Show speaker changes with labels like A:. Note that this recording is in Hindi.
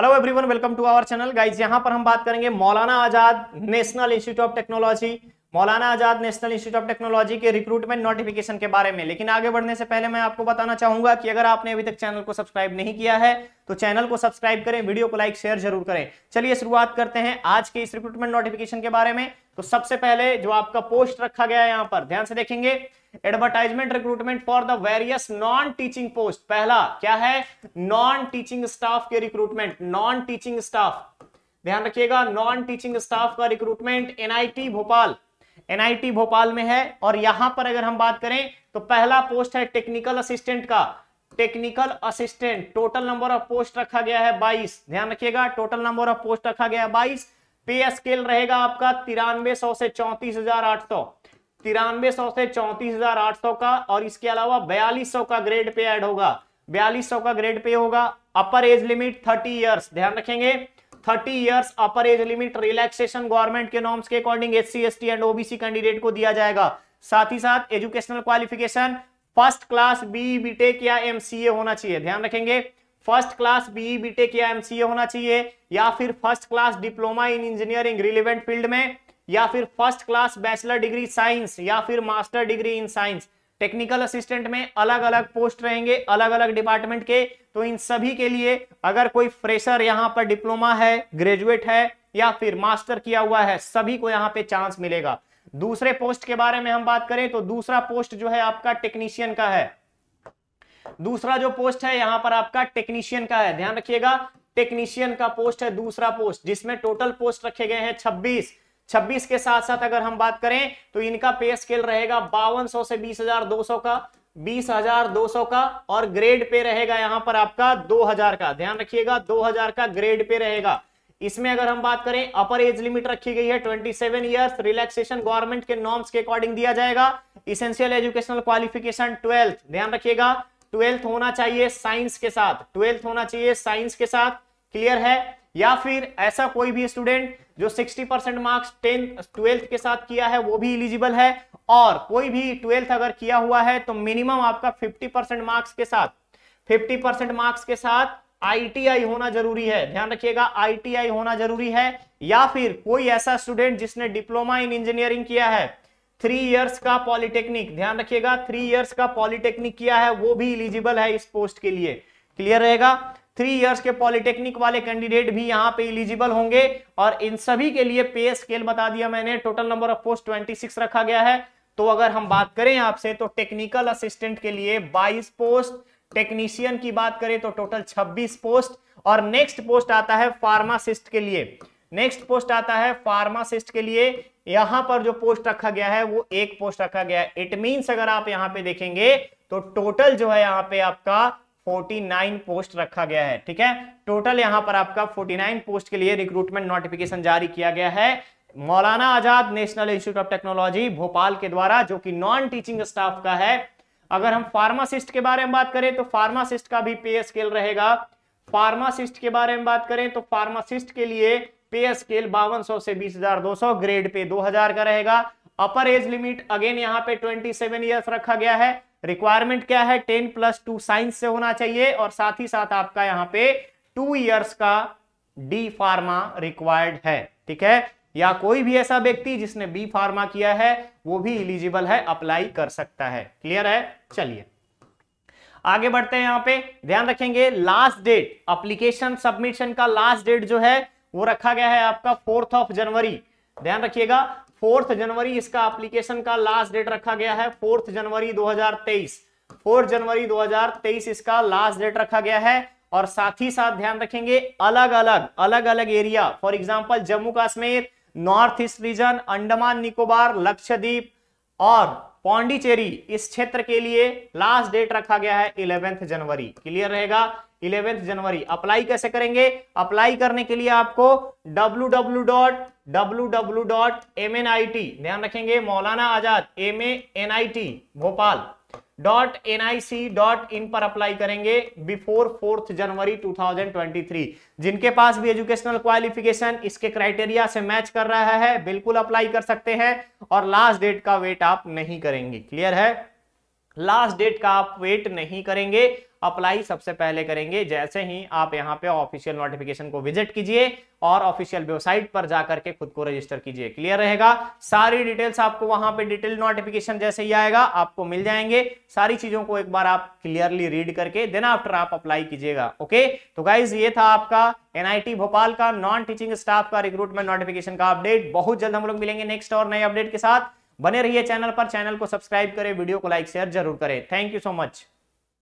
A: hello everyone welcome to our channel guys यहां पर हम बात करेंगे Maulana Azad national institute of technology Maulana Azad national institute of technology के रिक्रूटमेंट नोटिफिकेशन के बारे में लेकिन आगे बढ़ने से पहले मैं आपको बताना चाहूंगा कि अगर आपने अभी तक चैनल को सब्सक्राइब नहीं किया है तो चैनल को सब्सक्राइब करें वीडियो को लाइक शेयर जरूर करें चलिए शुरुआत करते हैं आज के इस रिक्रूटमेंट नोटिफिकेशन के बारे में तो सबसे पहले जो आपका पोस्ट रखा गया है यहाँ पर ध्यान से देखेंगे advertisement recruitment for the various non teaching post पहला क्या है नॉन टीचिंग स्टाफ के रिक्रूटमेंट नॉन टीचिंग स्टाफ ध्यान रखिएगा नॉन टीचिंग स्टाफ का recruitment NIT Bhopal NIT Bhopal में है और यहां पर अगर हम बात करें तो पहला पोस्ट है टेक्निकल असिस्टेंट का technical assistant total number of post रखा गया है 22 ध्यान रखिएगा टोटल नंबर ऑफ पोस्ट रखा गया है 22 पे स्केल रहेगा आपका तिरानवे सौ से चौंतीस हजार आठ सौ तिरानवे सौ से चौंतीस हजार आठ सौ का और इसके अलावा बयालीस सौ का ग्रेड पे ऐड होगा बयालीस सौ का ग्रेड पे होगा upper age limit thirty years ध्यान रखेंगे thirty years upper age limit relaxation government के नॉर्म्स के according S C and OBC candidate को दिया जाएगा साथ ही साथ educational qualification first class B BTech या एमसीए होना चाहिए ध्यान रखेंगे फर्स्ट क्लास बी बीटेक या एमसीए होना चाहिए या फिर first class diploma in engineering relevant field में या फिर first class bachelor degree science या फिर master degree in science technical assistant में अलग अलग पोस्ट रहेंगे अलग अलग डिपार्टमेंट के तो इन सभी के लिए अगर कोई फ्रेशर यहाँ पर डिप्लोमा है ग्रेजुएट है या फिर मास्टर किया हुआ है सभी को यहाँ पे चांस मिलेगा दूसरे पोस्ट के बारे में हम बात करें तो दूसरा पोस्ट जो है आपका टेक्नीशियन का है दूसरा जो पोस्ट है यहाँ पर आपका टेक्नीशियन का है ध्यान रखिएगा टेक्नीशियन का पोस्ट है दूसरा पोस्ट जिसमें टोटल पोस्ट रखे गए हैं छब्बीस 26 के साथ साथ अगर हम बात करें तो इनका पे स्केल रहेगा बावन से बीस का बीस हजार दो सौ का और ग्रेड पे रहेगा यहां पर आपका दो हजार का ध्यान रखिएगा दो हजार का ग्रेड पे रहेगा इसमें अगर हम बात करें अपर एज लिमिट रखी गई है 27 सेवन ईयर्स रिलैक्सेशन गवर्नमेंट के नॉर्म्स के अकॉर्डिंग दिया जाएगा इसेंशियल एजुकेशनल क्वालिफिकेशन ट्वेल्थ ध्यान रखिएगा ट्वेल्थ होना चाहिए साइंस के साथ ट्वेल्थ होना चाहिए साइंस के साथ क्लियर है या फिर ऐसा कोई भी स्टूडेंट जो 60 परसेंट मार्क्स टेंथ ट्वेल्थ के साथ किया है वो भी इलिजिबल है और कोई भी ट्वेल्थ अगर किया हुआ है तो मिनिमम आपका 50 परसेंट मार्क्स के साथ 50 परसेंट मार्क्स के साथ आईटीआई होना जरूरी है ध्यान रखिएगा आईटीआई होना जरूरी है या फिर कोई ऐसा स्टूडेंट जिसने डिप्लोमा इन इंजीनियरिंग किया है थ्री ईयर्स का पॉलिटेक्निक ध्यान रखिएगा थ्री ईयर्स का पॉलिटेक्निक किया है वो भी इलिजिबल है इस पोस्ट के लिए क्लियर रहेगा थ्री इयर्स के पॉलिटेक्निक वाले कैंडिडेट भी यहाँ पे इलिजिबल होंगे और इन सभी के लिए पे स्केल बता दिया मैंने टोटल नंबर ऑफ पोस्ट 26 रखा गया है तो अगर हम बात करें आपसे तो टेक्निकल असिस्टेंट के लिए 22 पोस्ट टेक्नीशियन की बात करें तो टोटल 26 पोस्ट और नेक्स्ट पोस्ट आता है फार्मासिस्ट के लिए नेक्स्ट पोस्ट आता है फार्मासिस्ट के लिए यहां पर जो पोस्ट रखा गया है वो एक पोस्ट रखा गया है इट मींस अगर आप यहां पे देखेंगे तो टोटल जो है यहां पे आपका 49 पोस्ट रखा गया है ठीक है टोटल यहां पर आपका 49 पोस्ट के लिए रिक्रूटमेंट नोटिफिकेशन जारी किया गया है Maulana Azad national institute of technology Bhopal के द्वारा जो कि नॉन टीचिंग स्टाफ का है अगर हम फार्मासिस्ट के बारे में बात करें तो फार्मासिस्ट का भी पे स्केल रहेगा फार्मासिस्ट के बारे में बात करें तो फार्मासिस्ट के लिए पे स्केल बावन से बीस ग्रेड पे दो का रहेगा अपर एज लिमिट अगेन यहाँ पे 27 सेवन ईयर्स रखा गया है रिक्वायरमेंट क्या है 10 प्लस टू साइंस से होना चाहिए और साथ ही साथ आपका यहाँ पे टू ईयर्स का डी फार्मा रिक्वायर्ड है ठीक है या कोई भी ऐसा व्यक्ति जिसने बी फार्मा किया है वो भी इलिजिबल है अप्लाई कर सकता है क्लियर है चलिए आगे बढ़ते हैं यहाँ पे ध्यान रखेंगे लास्ट डेट अप्लीकेशन सबमिशन का लास्ट डेट जो है वो रखा गया है आपका फोर्थ ऑफ जनवरी ध्यान रखिएगा फोर्थ जनवरी इसका एप्लीकेशन का लास्ट डेट रखा गया है फोर्थ जनवरी 2023 फोर्थ जनवरी 2023 इसका लास्ट डेट रखा गया है और साथ ही साथ ध्यान रखेंगे अलग अलग अलग अलग area for example Jammu Kashmir north east region Andaman Nicobar Lakshadweep और पौंडीचेरी इस क्षेत्र के लिए लास्ट डेट रखा गया है इलेवेंथ जनवरी क्लियर रहेगा इलेवेंथ जनवरी अप्लाई कैसे करेंगे अप्लाई करने के लिए आपको W W dot W W dot M N I T ध्यान रखेंगे Maulana Azad M N I T Bhopal dot N I C dot in पर अप्लाई करेंगे बिफोर फोर्थ जनवरी 2023 जिनके पास भी एजुकेशनल क्वालिफिकेशन इसके क्राइटेरिया से मैच कर रहा है बिल्कुल अप्लाई कर सकते हैं और लास्ट डेट का वेट आप नहीं करेंगे क्लियर है लास्ट डेट का आप वेट नहीं करेंगे अप्लाई सबसे पहले करेंगे जैसे ही आप यहां पे ऑफिशियल नोटिफिकेशन को विजिट कीजिए और ऑफिशियल वेबसाइट पर जाकर के खुद को रजिस्टर कीजिए क्लियर रहेगा सारी डिटेल्स आपको वहां पे डिटेल नोटिफिकेशन जैसे ही आएगा आपको मिल जाएंगे सारी चीजों को एक बार आप क्लियरली रीड करके देन आफ्टर आप अप्लाई कीजिएगा ओके तो गाइज ये था आपका एनआईटी भोपाल का नॉन टीचिंग स्टाफ का रिक्रूटमेंट नोटिफिकेशन का अपडेट बहुत जल्द हम लोग मिलेंगे नेक्स्ट और नए अपडेट के साथ बने रहिए चैनल पर चैनल को सब्सक्राइब करें वीडियो को लाइक शेयर जरूर करें थैंक यू सो मच